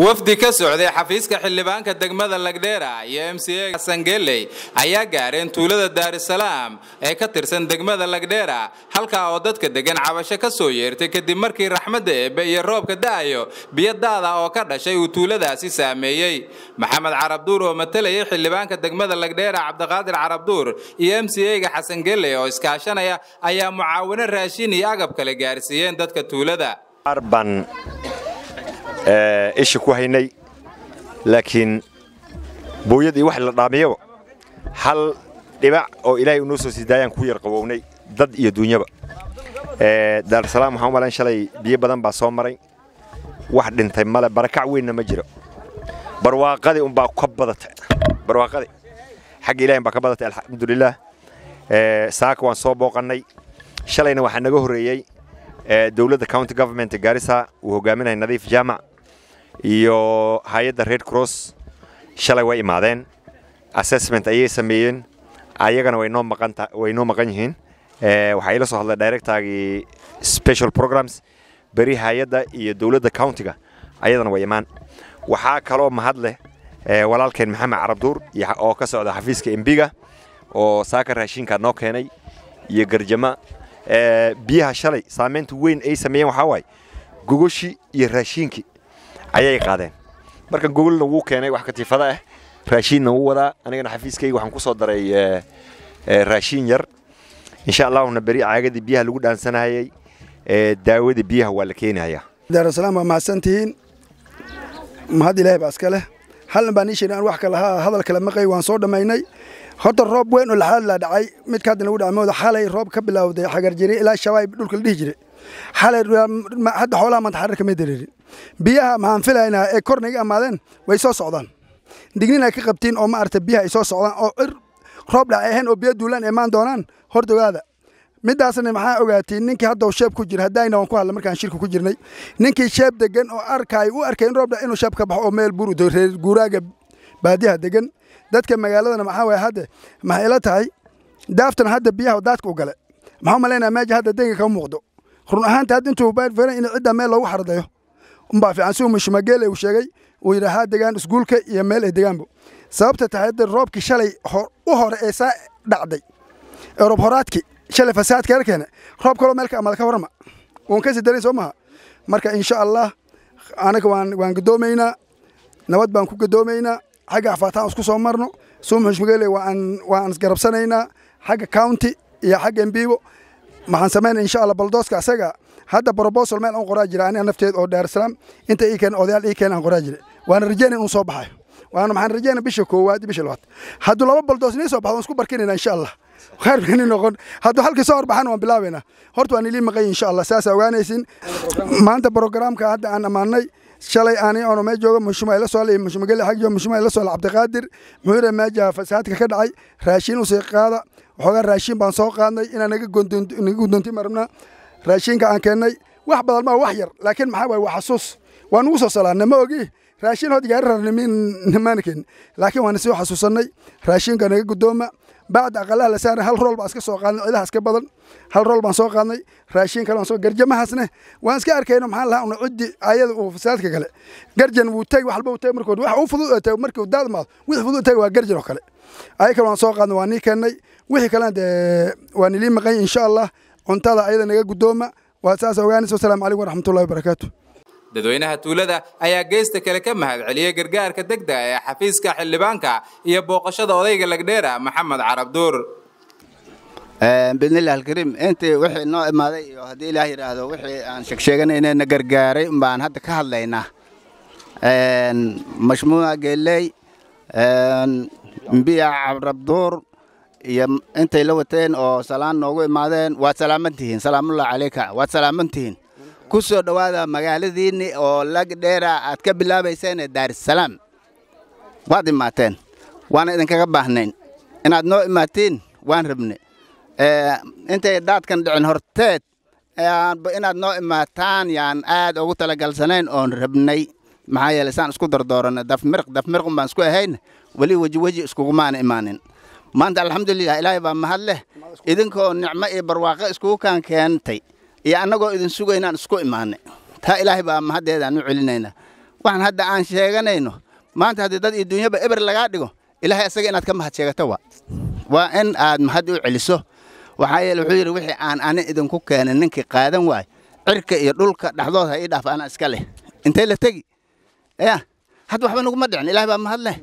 wafdi ka socday xafiiska xildhibaanka degmada lagdheera iyo m mca xasan geley ayaa gaareen tuulada daarisalaam ee ka tirsan degmada lagdheera halkaa oo dadka degan cabasho ka soo yeertay kadib markii raxmadda eebbe iyo roobka da'ayo biyo daada oo ka dhashay uu tuuladaasi saameeyey maxamed carabduur oo matalayay xildhibaanka degmada lagdheera cabdiqaadir carabduur iyo e m c a ga xasan geley oo iskaashanaya ayaa mucaawino raashin iyo agab kale gaarsiiyeen dadka tuulada Eh, isha ku haynay laakiin booyadii wax la dhaamiyaba hal dhibac oo ilaahay unoo soo sidaayaan ku yar qawownay dad iyo duunyaba eh, daarsalaam waxaan u malayn shalay biyo badan baa soo maray wax dhintay male barakac weynna ma jiro barwaaqadii unbaa ka badatay barwaaqadii xagga ilahay unbaa ka badatay alxamdulilaah eh, saaka waan soo booqannay shalayna waxaa naga horreeyey dowladda county government gaarisa uu hogaaminaya nadiif jaamac iyo hay-adda red cross shalay way imaadeen assessment ayay sameeyeen ayagana way noo maqan yihiin eh, waxaa ila soo hadlay directagii special programs beri hay-adda iyo dowladda countiga ayadana way imaan waxaa kaloo mahadleh eh, walaalkeen maxamed carabduur oo ka socda xafiiska embiga oo saaka raashinka noo keenay iyo garjama eh, biyaha shalay saamaynta weyn ay sameeyeen waxaa waaye gogoshii iyo raashiinkii ayay qaadeen marka goolna wuu keenay wax katiifada ah eh. raashiinna wuu wadaa anigana xafiiskayga waxaan ku soo daray eh, eh, raashiin yar insha allahuna beri caagadii biyaha lagu dhaansanayay daawadii biyaha waa la keenayaa daarusalaam waa mahadsantihiin mahad ilaahay baa iska leh hallan baan ii aan wax kale ha hadal kale maqay waan soo dhammaynay horta roob weyn oo laxaad laa dhacay midka u dhacay mooda xalay roob ka bilowday xagarjiri ilaa shawaayb dhulka la dhihi jiray xalay hadda xoolaha madaxarar kama dareerin biyaha maxaan filaynaa ee korna iga ammaadeen way soo socdaan dignin ka qabtiin oo maarata biyaha ay soo socdaan oo cir roob dhacay ahayn oo biyo duulaan emaan doonaan hordogaada midaasna maxaa ogaatay ninkii haddau sheeb ku jira haddayna waan ku hadla markaan shirka ku jirnay ninkii sheeb degan oo arkaayo u arkay in roob inuu sheeb ka baxo oo meel buruto reer guuraaga baadiyaha degan dadka magaaladana maxaa waaya hadde maxay ila tahay daaftana hadda biyaha daadka u gale maxaa u malaynayaa meeja hadda dega kama muuqdo run ahaanta hadda intuu baarfeeran in cidda meel loogu xardayo umbaa fiican si mishmageele uu sheegay uu yidhaahaa degaan iskuulka iyo meel ay degaanba sababta tahay hadda roobkii shalay u hore ee saa dhacday ee roob horaadkii shalay fasaadka reerkeena roob kaloo meel ka amada ka horma waan ka sii darin soo maha marka insha allah anaga waan gadoomaynaa nabad baan ku gadoomaynaa xagga afaataan isku soo marno suum mishmageele waan isgarabsanaynaa xagga county iyo xagga embiibo maxaan samaynaa insha alla boldooska asaga hadda brobosal meel aan qoraa jira aniga nafteed oo daarsalaam inta ii keen odayaal ii keen aan qoraa jira waana rajaynay inuu soo baxayo waana maxaan rajaynaa bisha koowaad bisha labaad hadduu laba boldoos soo baxdo waan isku barkinayna insha allah khayr bani noqon hadduu halkii soo horbaxana waan bilaabaynaa horta waan ilii maqan insha allah saasaa ogaanaysiin maanta brogaraamka hadda aan ammaanay shalay ani ono mee jooga mushmaila soole mushmageli xag jooga mushmaila soole cabdiqaadir muxuu yidhaha meejaha ka dhacay raashiin u qaada waxoogaa raashiin baan soo qaadnay inaan naga guddoonti marabna raashiinka aan keennay wax badan maa wax yar laakiin maxaa waaye waa xasuus waan ugu soo salaannay ma ogi raashiin hood igaarirarnimaanakeeni laakiin waan isoo xasuusannay raashiinka naga guddooma bacda aqalaha la saaray hal rool baan iska soo qaadnay ciidaha iska badan hal rool baan soo qaadnay raashiin kale soo garjamahaasne waan iska arkayno maxaan lahaa una ciddi ayada uu fasaadka kale garjan wuu tegi wax uu tegi markood wax uu fudud oo tegi markii uu daadmaado wix fudud tegi waa garjan oo kale ayakale waan soo qaadnay waan nii keennay wixii kalena dee waan ilii maqanya insha allah cuntada ayada naga guddooma waa saas ogaanaysa wasalaamu calaykum waraxmatullahi wabarakaatu dadweynaha tuulada ayaa geesta kale ka mahad celiyey gargaarka degdega ee xafiiska xildhibaanka iyo booqashada odayga lagdheera maxamed carab duur alkariim intii wixii noo imaaday iyo haddii ilaah yidhaahdo wixii aan sheegsheeganayna gargaaray umbaan hadda ka hadlaynaa mashmuuca geeley mbiya cabrabduur iyo intay la wateen oo salaan noogu imaadeen waad salaaman tihiin salaamullahi calayka waad salaaman tihiin ku soo dhowaada magaaladiinni oo lag dheera aad ka bilaabayseen daarisalaam waad imaateen waana idinkaga baahnayn inaad noo imaatiin waan rabne intay dhaadkan dhicin horteed inaad noo imaataan yaan aad ugu talagalsanayn oon rabnay maxaa yeele saan isku dardooranna dafmirq dafmirqun baan isku ahayn weli weji iskugumaana imaanin maanta alxamdulilah ilaahay baa mahad leh idinkoo nicmo iyo barwaaqo iskugu kaan keentay iyo annagoo idin sugaynaan isku imaannay taa ilaahay baa mahaddeedaan u celinaynaa waxaan hadda aan sheeganayno maanta haddii dad iyo dunyaba eber lagaa dhigo ilaahay asaga inaad ka mahad sheegato waa waa in aad mahad u celiso waxaa yeele wuxuu yidhi wixii aan ani idinku keenin ninkii qaadan waayo cirka iyo dhulka dhexdood ha ii dhaaf anaa iska leh intay la tegi ya hadda waxba naguma dhicin ilaahay baa mahad leh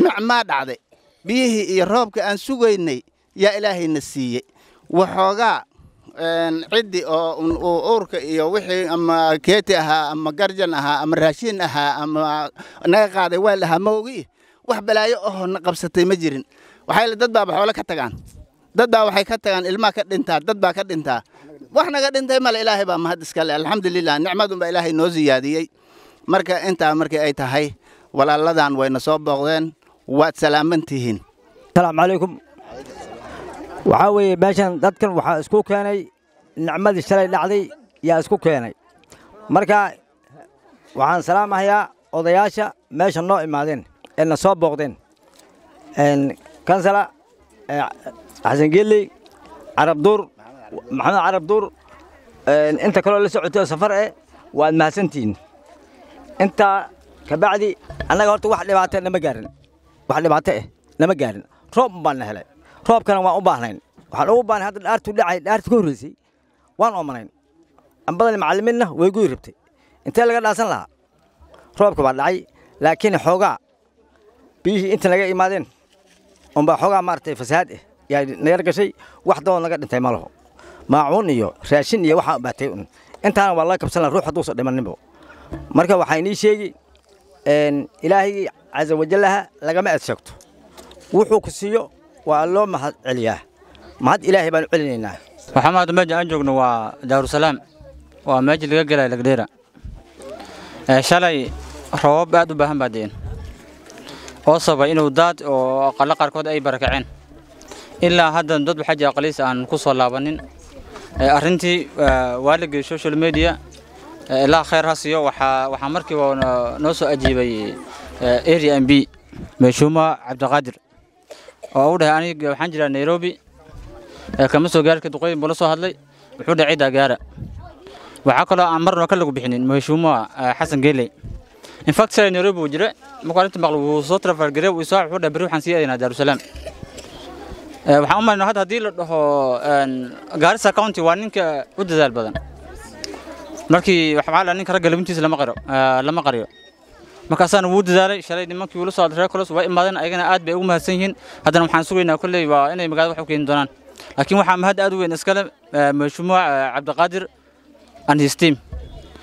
nicmaa dhacday biyihii iyo roobka aan sugaynay yaa ilaahayna siiyey waxoogaa ciddii oo uu uurka iyo wixii ama keeti ahaa ama garjan ahaa ama raashiin ahaa ama naga qaaday waal ahaa ma ogi wax balaayo ahoo na qabsatay ma jirin waxaa dad baaba xoole ka tagaan dad baa waxay ka tagaan ilmaa ka dhintaa dad baa ka dhintaa wax naga dhintay male ilaahay baa mahad iskale alxamdulilah nicmadunbaa ilaahay noo siyaadiyey marka intaa markii ay tahay walaaladaan wayna soo booqdeen waad salaaman tihiin asalaamu calaykum waxaa weeye meeshan dadkan waxaa isku keenay nicmadii shalay dhacday yaa isku keenay marka waxaan salaamahayaa odayaasha meesha noo imaadeen ee na soo booqdeen kansala eh, xasan geeley carabduur maxamed carabduur inta kaloo la socotay safar eh waad mahadsantihiin intaa kabacdi annaga horta wax dhibaata nama gaarin wax dhibaato eh lama gaarin roob un baanna helay roobkana waan u baahnayn waxaan ugu baahnayn hadda dhaartuu dhacay dhaartii ka horreysay waan oomanayn ambadan macallimiinna way guyi rabtay intee laga dhaasan lahaa roobka baa dhacay laakiin xoogaa biyihii inta laga imaadeen unbaa xoogaa maaragtay fasahaad eh yaa nayar gashay wax dabood naga dhintay ma laho maacuun iyo raashin iyo waxaa baatay un intaana waa laga kabsan laha ruux hadduusan dhimanninbo marka waxaa inii sheegi ilaahaygi casa wajalaha lagama adsegto wuxuu ku siiyo waa loo mahad celiyaa mahad ilaahay baanu celinaynaa waxaan meesha aan joogno waa daarusalaam waa meeshii laga gelaya lagdheera shalay roobab aada u baahan baa deen oo sababay inuu daad oo aqalo qaarkood ay barakaceen ilaa haddan dad waxaa jira qaliis aan ku soo laabanin arrintii waa la geliy social media ilaa khayr ha siiyo waxaa markiiba noo soo ajiibay area eh, m b meeshuuma cabdiqaadir oo u dhahay aniga waxaan jiraa nairobi eh, kama soo gaarka duqooyin buu la soo hadlay wuxuu dhacay daagaara waxaa kaloo aan marnaba ka lagu bixinin meeshuuma eh, xasan geeley infact sila nairobi uu jira markuu arrinta maqlo wuu soo trafargare wuu soo wuxuu dhahay berri waxaan sii aadaynaa daarusalaam waxaan u malinaa hadda haddii la dhaho gaarisa county waa ninka u dadaal badan markii waxaa la ninka ragga labintiisa lama qariyo markaasaan wuu dadaalay shalay nimankii wula socda reekolos waa imaadeen ayagana aad bay ugu mahadsan yihiin haddana waxaan sugaynaa kolley waa inay magaalada wax u keeni doonaan laakiin waxaa mahad aad u weyn iskale eh, majmuuc eh, cabdiqaadir and his team